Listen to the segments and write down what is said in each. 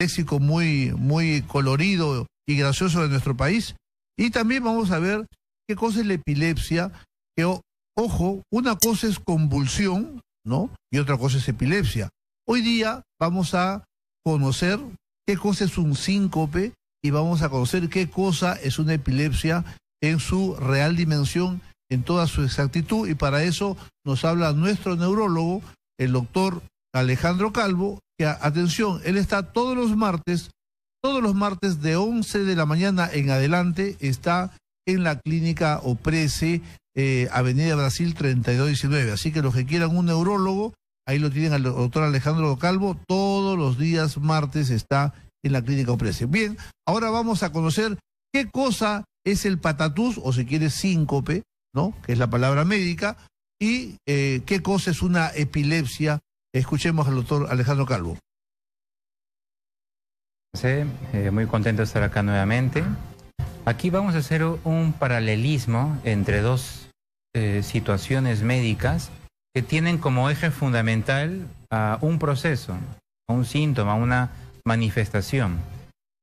léxico muy, muy colorido y gracioso de nuestro país. Y también vamos a ver qué cosa es la epilepsia, que, ojo, una cosa es convulsión, ¿no? Y otra cosa es epilepsia. Hoy día vamos a conocer qué cosa es un síncope y vamos a conocer qué cosa es una epilepsia en su real dimensión, en toda su exactitud, y para eso nos habla nuestro neurólogo, el doctor Alejandro Calvo, atención, él está todos los martes, todos los martes de 11 de la mañana en adelante, está en la clínica Oprese, eh, Avenida Brasil 3219. Así que los que quieran un neurólogo, ahí lo tienen al doctor Alejandro Calvo, todos los días martes está en la clínica Oprese. Bien, ahora vamos a conocer qué cosa es el patatús, o si quiere síncope, ¿no? Que es la palabra médica, y eh, qué cosa es una epilepsia Escuchemos al doctor Alejandro Calvo. Sí, eh, muy contento de estar acá nuevamente. Aquí vamos a hacer un paralelismo entre dos eh, situaciones médicas que tienen como eje fundamental a un proceso, un síntoma, una manifestación,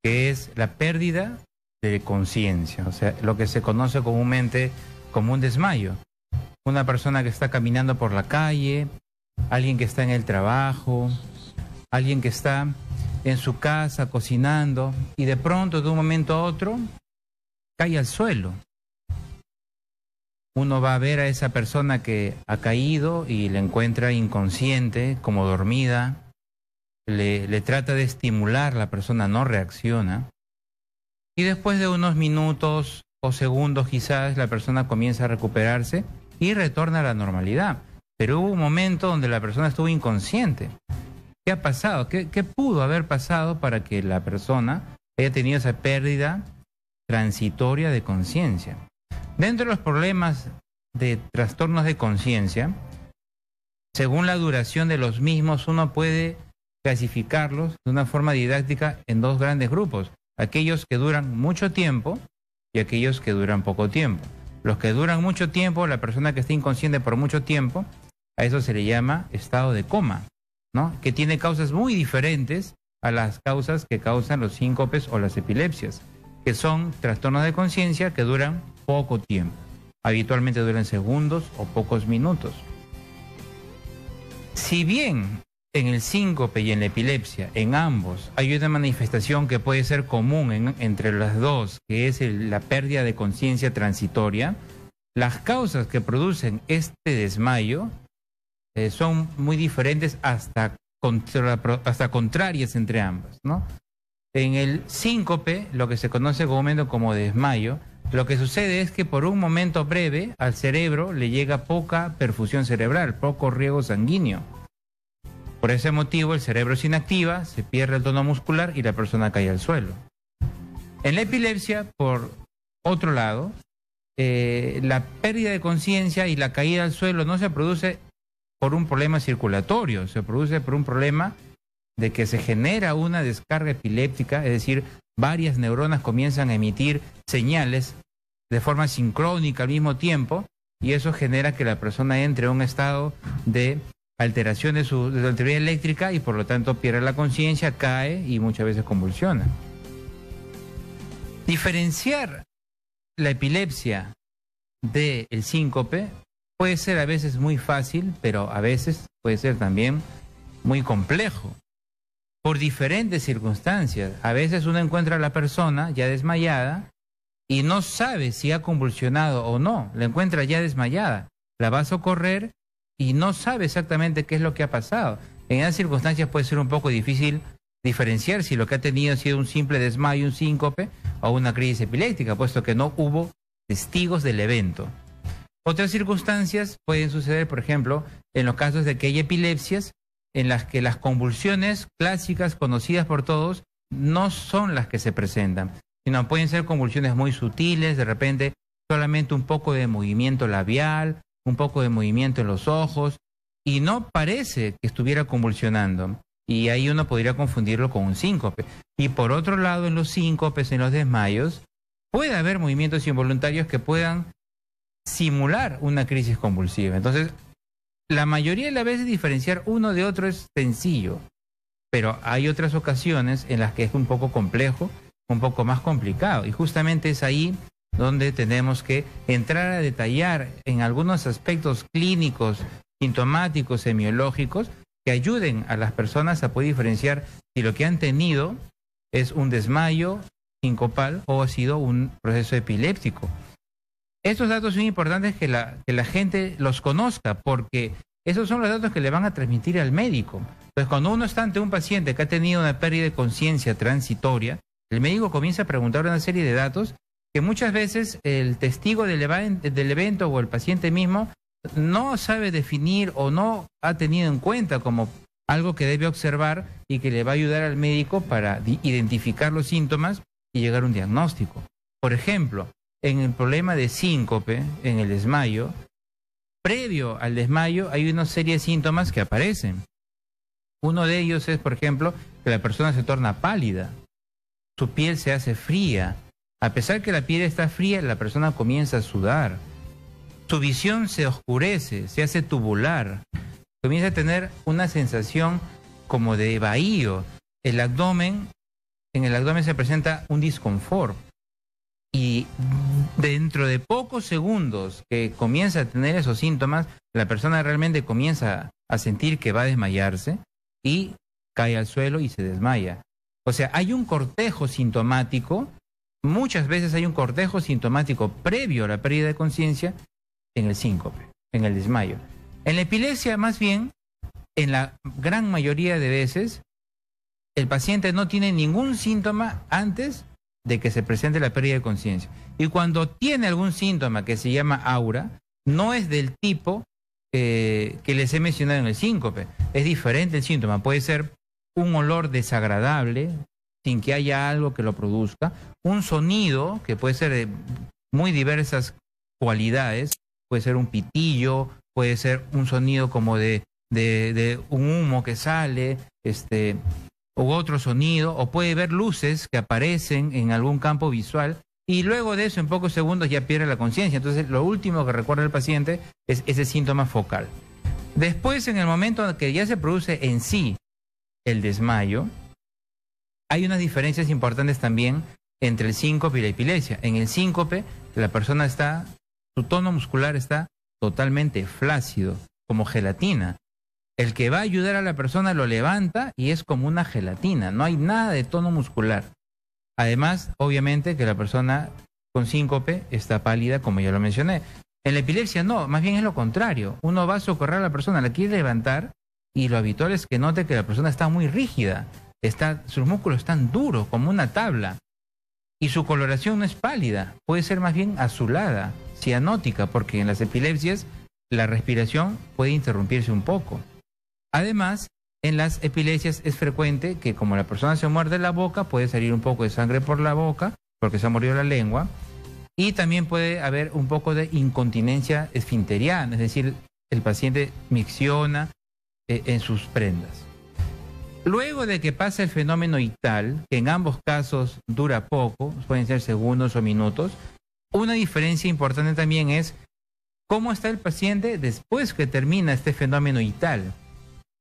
que es la pérdida de conciencia, o sea, lo que se conoce comúnmente como un desmayo. Una persona que está caminando por la calle, alguien que está en el trabajo, alguien que está en su casa cocinando y de pronto de un momento a otro cae al suelo. Uno va a ver a esa persona que ha caído y la encuentra inconsciente, como dormida, le, le trata de estimular, la persona no reacciona. Y después de unos minutos o segundos quizás la persona comienza a recuperarse y retorna a la normalidad. Pero hubo un momento donde la persona estuvo inconsciente. ¿Qué ha pasado? ¿Qué, pudo haber pasado para que la persona haya tenido esa pérdida transitoria de conciencia? Dentro de los problemas de trastornos de conciencia, según la duración de los mismos, uno puede clasificarlos de una forma didáctica en dos grandes grupos, aquellos que duran mucho tiempo y aquellos que duran poco tiempo. Los que duran mucho tiempo, la persona que está inconsciente por mucho tiempo, a eso se le llama estado de coma, ¿no? Que tiene causas muy diferentes a las causas que causan los síncopes o las epilepsias, que son trastornos de conciencia que duran poco tiempo. Habitualmente duran segundos o pocos minutos. Si bien en el síncope y en la epilepsia, en ambos, hay una manifestación que puede ser común entre las dos, que es la pérdida de conciencia transitoria, las causas que producen este desmayo eh, son muy diferentes hasta, hasta contrarias entre ambas, ¿no? En el síncope, lo que se conoce como desmayo, lo que sucede es que por un momento breve al cerebro le llega poca perfusión cerebral, poco riego sanguíneo. Por ese motivo el cerebro se inactiva, se pierde el tono muscular y la persona cae al suelo. En la epilepsia, por otro lado, eh, la pérdida de conciencia y la caída al suelo no se produce por un problema circulatorio, se produce por un problema de que se genera una descarga epiléptica, es decir, varias neuronas comienzan a emitir señales de forma sincrónica al mismo tiempo y eso genera que la persona entre en un estado de alteración de su, eléctrica y por lo tanto pierde la conciencia, cae y muchas veces convulsiona. Diferenciar la epilepsia del síncope puede ser a veces muy fácil, pero a veces puede ser también muy complejo, por diferentes circunstancias. A veces uno encuentra a la persona ya desmayada y no sabe si ha convulsionado o no, la encuentra ya desmayada, la va a socorrer y no sabe exactamente qué es lo que ha pasado. En esas circunstancias puede ser un poco difícil diferenciar si lo que ha tenido ha sido un simple desmayo, un síncope o una crisis epiléptica, puesto que no hubo testigos del evento. Otras circunstancias pueden suceder, por ejemplo, en los casos de que hay epilepsias en las que las convulsiones clásicas conocidas por todos no son las que se presentan, sino pueden ser convulsiones muy sutiles, de repente solamente un poco de movimiento labial, un poco de movimiento en los ojos, y no parece que estuviera convulsionando. Y ahí uno podría confundirlo con un síncope. Y por otro lado, en los síncopes, en los desmayos, puede haber movimientos involuntarios que puedan simular una crisis convulsiva. Entonces, la mayoría de las veces diferenciar uno de otro es sencillo, pero hay otras ocasiones en las que es un poco complejo, un poco más complicado, y justamente es ahí donde tenemos que entrar a detallar en algunos aspectos clínicos, sintomáticos, semiológicos, que ayuden a las personas a poder diferenciar si lo que han tenido es un desmayo sincopal o ha sido un proceso epiléptico. Estos datos son importantes que la, que la gente los conozca porque esos son los datos que le van a transmitir al médico. Pues cuando uno está ante un paciente que ha tenido una pérdida de conciencia transitoria, el médico comienza a preguntar una serie de datos que muchas veces el testigo del, del evento o el paciente mismo no sabe definir o no ha tenido en cuenta como algo que debe observar y que le va a ayudar al médico para identificar los síntomas y llegar a un diagnóstico. Por ejemplo, en el problema de síncope, en el desmayo, previo al desmayo hay una serie de síntomas que aparecen. Uno de ellos es, por ejemplo, que la persona se torna pálida, su piel se hace fría. A pesar que la piel está fría, la persona comienza a sudar. Su visión se oscurece, se hace tubular. Comienza a tener una sensación como de bahío. en el abdomen se presenta un disconfort y dentro de pocos segundos que comienza a tener esos síntomas, la persona realmente comienza a sentir que va a desmayarse y cae al suelo y se desmaya. O sea, hay un cortejo sintomático, muchas veces hay un cortejo sintomático previo a la pérdida de conciencia en el síncope, en el desmayo. En la epilepsia, más bien, en la gran mayoría de veces, el paciente no tiene ningún síntoma antes de que se presente la pérdida de conciencia. Y cuando tiene algún síntoma que se llama aura, no es del tipo que les he mencionado en el síncope. Es diferente el síntoma. Puede ser un olor desagradable, sin que haya algo que lo produzca, un sonido que puede ser de muy diversas cualidades, puede ser un pitillo, puede ser un sonido como de, de, de un humo que sale, este, o otro sonido, o puede ver luces que aparecen en algún campo visual, y luego de eso, en pocos segundos, ya pierde la conciencia. Entonces, lo último que recuerda el paciente es ese síntoma focal. Después, en el momento en que ya se produce en sí el desmayo, hay unas diferencias importantes también entre el síncope y la epilepsia. En el síncope, la persona está, su tono muscular está totalmente flácido, como gelatina el que va a ayudar a la persona lo levanta y es como una gelatina, no hay nada de tono muscular. Además, obviamente que la persona con síncope está pálida, como ya lo mencioné. En la epilepsia no, más bien es lo contrario. Uno va a socorrer a la persona, la quiere levantar y lo habitual es que note que la persona está muy rígida, está, sus músculos están duros como una tabla y su coloración no es pálida, puede ser más bien azulada, cianótica, porque en las epilepsias la respiración puede interrumpirse un poco. Además, en las epilepsias es frecuente que como la persona se muerde la boca, puede salir un poco de sangre por la boca, porque se ha mordido la lengua, y también puede haber un poco de incontinencia esfinteriana, es decir, el paciente micciona eh, en sus prendas. Luego de que pasa el fenómeno ital, que en ambos casos dura poco, pueden ser segundos o minutos, una diferencia importante también es cómo está el paciente después que termina este fenómeno ital.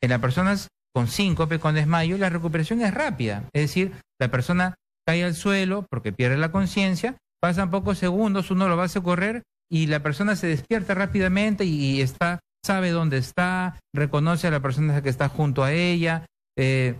En las personas con síncope, con desmayo, la recuperación es rápida. Es decir, la persona cae al suelo porque pierde la conciencia, pasan pocos segundos, uno lo va a socorrer y la persona se despierta rápidamente y, está, sabe dónde está, reconoce a la persona que está junto a ella, eh,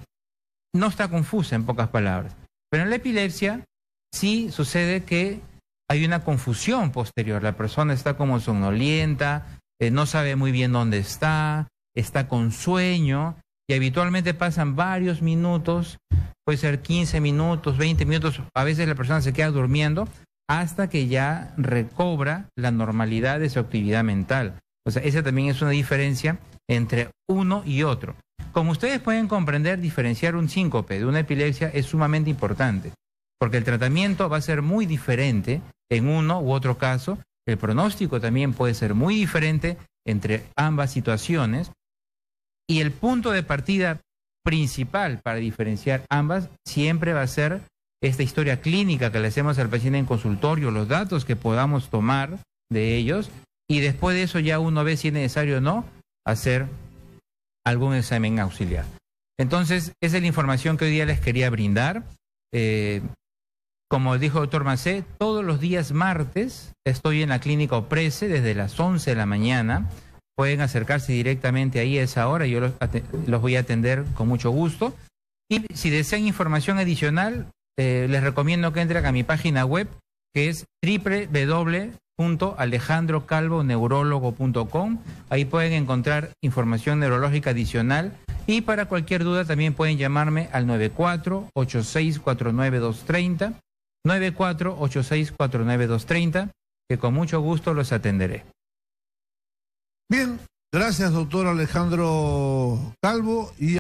no está confusa en pocas palabras. Pero en la epilepsia sí sucede que hay una confusión posterior, la persona está como somnolienta, eh, no sabe muy bien dónde está, está con sueño y habitualmente pasan varios minutos, puede ser 15 minutos, 20 minutos, a veces la persona se queda durmiendo hasta que ya recobra la normalidad de su actividad mental. O sea, esa también es una diferencia entre uno y otro. Como ustedes pueden comprender, diferenciar un síncope de una epilepsia es sumamente importante, porque el tratamiento va a ser muy diferente en uno u otro caso, el pronóstico también puede ser muy diferente entre ambas situaciones y el punto de partida principal para diferenciar ambas siempre va a ser esta historia clínica que le hacemos al paciente en consultorio, los datos que podamos tomar de ellos y después de eso ya uno ve si es necesario o no hacer algún examen auxiliar. Entonces, esa es la información que hoy día les quería brindar. Eh, como dijo el doctor Macé, todos los días martes estoy en la clínica OPRESE desde las 11 de la mañana pueden acercarse directamente ahí a esa hora, yo los, voy a atender con mucho gusto. Y si desean información adicional, eh, les recomiendo que entren a mi página web, que es www.alejandrocalvoneurólogo.com. Ahí pueden encontrar información neurológica adicional. Y para cualquier duda también pueden llamarme al 94 948649230, 94 que con mucho gusto los atenderé. Bien, gracias doctor Alejandro Calvo y